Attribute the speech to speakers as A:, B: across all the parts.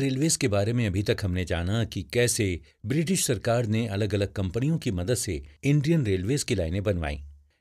A: railways के बारे में अभी तक हमने जाना कि कैसे ब्रिटिश सरकार ने अलग अलग कंपनियों की मदद से इंडियन रेलवेज की लाइनें बनवाईं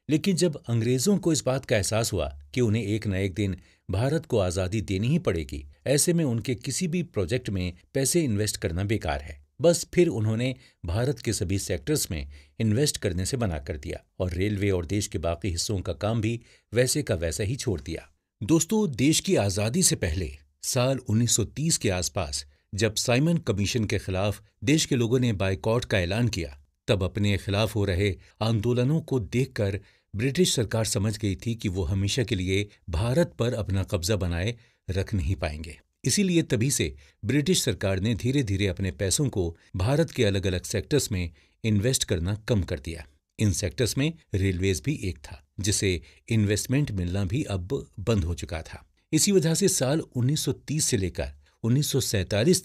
A: लेकिन जब अंग्रेजों को इस बात का एहसास हुआ कि उन्हें एक न एक दिन भारत को आज़ादी देनी ही पड़ेगी ऐसे में उनके किसी भी प्रोजेक्ट में पैसे इन्वेस्ट करना बेकार है बस फिर उन्होंने भारत के सभी सेक्टर्स में इन्वेस्ट करने से मना कर दिया और रेलवे और देश के बाकी हिस्सों का काम भी वैसे का वैसा ही छोड़ दिया दोस्तों देश की आज़ादी से पहले साल 1930 के आसपास जब साइमन कमीशन के खिलाफ देश के लोगों ने बायकॉट का ऐलान किया तब अपने खिलाफ हो रहे आंदोलनों को देखकर ब्रिटिश सरकार समझ गई थी कि वो हमेशा के लिए भारत पर अपना कब्जा बनाए रख नहीं पाएंगे इसीलिए तभी से ब्रिटिश सरकार ने धीरे धीरे अपने पैसों को भारत के अलग अलग सेक्टर्स में इन्वेस्ट करना कम कर दिया इन सेक्टर्स में रेलवेज भी एक था जिसे इन्वेस्टमेंट मिलना भी अब बंद हो चुका था इसी वजह से साल 1930 से लेकर उन्नीस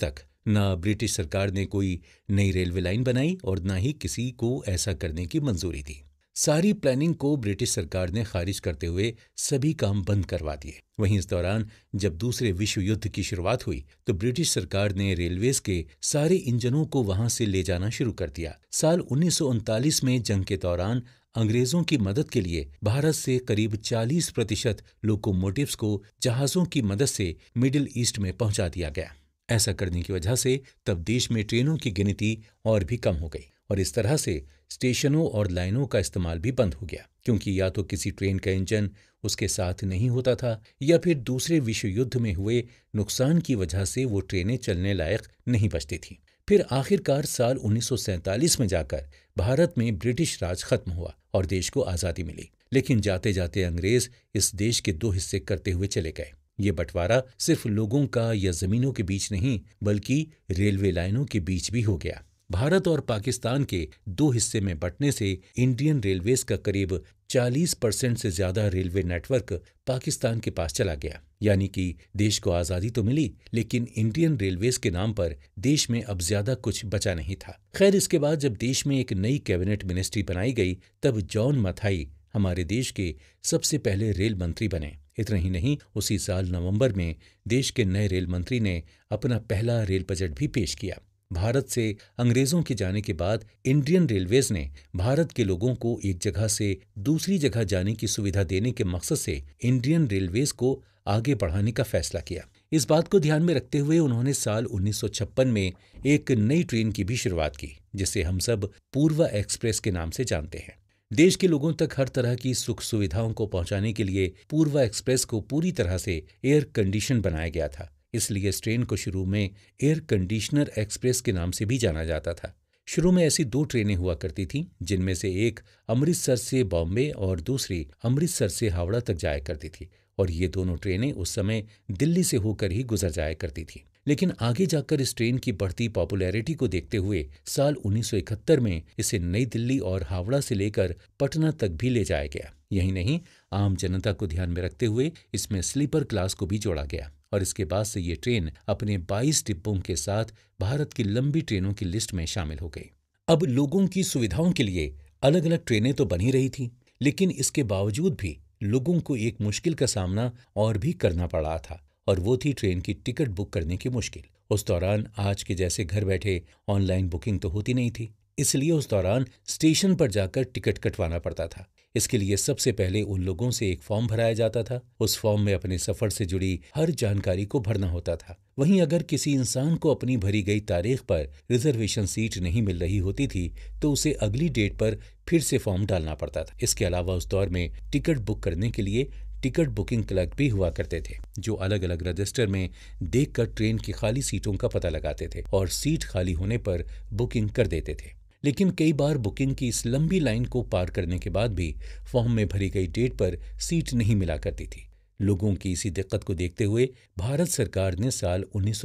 A: तक ना ब्रिटिश सरकार ने कोई नई रेलवे लाइन बनाई और ना ही किसी को ऐसा करने की मंजूरी दी सारी प्लानिंग को ब्रिटिश सरकार ने खारिज करते हुए सभी काम बंद करवा दिए वहीं इस दौरान जब दूसरे विश्व युद्ध की शुरुआत हुई तो ब्रिटिश सरकार ने रेलवेज के सारे इंजनों को वहां से ले जाना शुरू कर दिया साल उन्नीस में जंग के दौरान अंग्रेजों की मदद के लिए भारत से करीब 40 प्रतिशत लोकोमोटिव्स को जहाजों की मदद से मिडिल ईस्ट में पहुंचा दिया गया ऐसा करने की वजह से तब देश में ट्रेनों की गिनती और भी कम हो गई और इस तरह से स्टेशनों और लाइनों का इस्तेमाल भी बंद हो गया क्योंकि या तो किसी ट्रेन का इंजन उसके साथ नहीं होता था या फिर दूसरे विश्व युद्ध में हुए नुकसान की वजह से वो ट्रेनें चलने लायक नहीं बचती थीं फिर आखिरकार साल 1947 में जाकर भारत में ब्रिटिश राज खत्म हुआ और देश को आज़ादी मिली लेकिन जाते जाते अंग्रेज इस देश के दो हिस्से करते हुए चले गए ये बंटवारा सिर्फ लोगों का या जमीनों के बीच नहीं बल्कि रेलवे लाइनों के बीच भी हो गया भारत और पाकिस्तान के दो हिस्से में बंटने से इंडियन रेलवेज का करीब 40 परसेंट से ज्यादा रेलवे नेटवर्क पाकिस्तान के पास चला गया यानी कि देश को आजादी तो मिली लेकिन इंडियन रेलवेज के नाम पर देश में अब ज्यादा कुछ बचा नहीं था खैर इसके बाद जब देश में एक नई कैबिनेट मिनिस्ट्री बनाई गई तब जॉन मथाई हमारे देश के सबसे पहले रेल मंत्री बने इतना ही नहीं उसी साल नवंबर में देश के नए रेल मंत्री ने अपना पहला रेल बजट भी पेश किया भारत से अंग्रेजों के जाने के बाद इंडियन रेलवेज ने भारत के लोगों को एक जगह से दूसरी जगह जाने की सुविधा देने के मकसद से इंडियन रेलवेज को आगे बढ़ाने का फैसला किया इस बात को ध्यान में रखते हुए उन्होंने साल 1956 में एक नई ट्रेन की भी शुरुआत की जिसे हम सब पूर्वा एक्सप्रेस के नाम से जानते हैं देश के लोगों तक हर तरह की सुख सुविधाओं को पहुंचाने के लिए पूर्वा एक्सप्रेस को पूरी तरह से एयर कंडीशन बनाया गया था इसलिए इस ट्रेन को शुरू में एयर कंडीशनर एक्सप्रेस के नाम से भी जाना जाता था शुरू में ऐसी दो ट्रेनें हुआ करती थीं जिनमें से एक अमृतसर से बॉम्बे और दूसरी अमृतसर से हावड़ा तक जाया करती थी और ये दोनों ट्रेनें उस समय दिल्ली से होकर ही गुजर जाया करती थीं लेकिन आगे जाकर इस ट्रेन की बढ़ती पॉपुलैरिटी को देखते हुए साल 1971 में इसे नई दिल्ली और हावड़ा से लेकर पटना तक भी ले जाया गया यही नहीं आम जनता को ध्यान में रखते हुए इसमें स्लीपर क्लास को भी जोड़ा गया और इसके बाद से ये ट्रेन अपने 22 डिब्बों के साथ भारत की लंबी ट्रेनों की लिस्ट में शामिल हो गई अब लोगों की सुविधाओं के लिए अलग अलग ट्रेनें तो बनी रही थी लेकिन इसके बावजूद भी लोगों को एक मुश्किल का सामना और भी करना पड़ रहा था और वो थी ट्रेन की टिकट बुक करने की मुश्किल उस दौरान आज के जैसे घर बैठे ऑनलाइन बुकिंग तो होती नहीं थी इसलिए उस दौरान स्टेशन पर जाकर टिकट कटवाना पड़ता था इसके लिए सबसे पहले उन लोगों से एक फॉर्म भराया जाता था उस फॉर्म में अपने सफर से जुड़ी हर जानकारी को भरना होता था वहीं अगर किसी इंसान को अपनी भरी गई तारीख पर रिजर्वेशन सीट नहीं मिल रही होती थी तो उसे अगली डेट पर फिर से फॉर्म डालना पड़ता था इसके अलावा उस दौर में टिकट बुक करने के लिए टिकट बुकिंग क्लर्क भी हुआ करते थे जो अलग अलग रजिस्टर में देखकर ट्रेन की खाली सीटों का पता लगाते थे और सीट खाली होने पर बुकिंग कर देते थे लेकिन कई बार बुकिंग की इस लंबी लाइन को पार करने के बाद भी फॉर्म में भरी गई डेट पर सीट नहीं मिला करती थी लोगों की इसी दिक्कत को देखते हुए भारत सरकार ने साल उन्नीस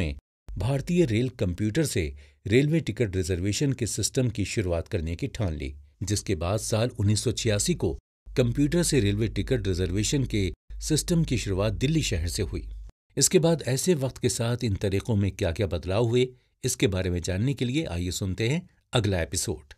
A: में भारतीय रेल कंप्यूटर से रेलवे टिकट रिजर्वेशन के सिस्टम की शुरुआत करने की ठान ली जिसके बाद साल उन्नीस को कंप्यूटर से रेलवे टिकट रिजर्वेशन के सिस्टम की शुरुआत दिल्ली शहर से हुई इसके बाद ऐसे वक्त के साथ इन तरीकों में क्या क्या बदलाव हुए इसके बारे में जानने के लिए आइए सुनते हैं अगला एपिसोड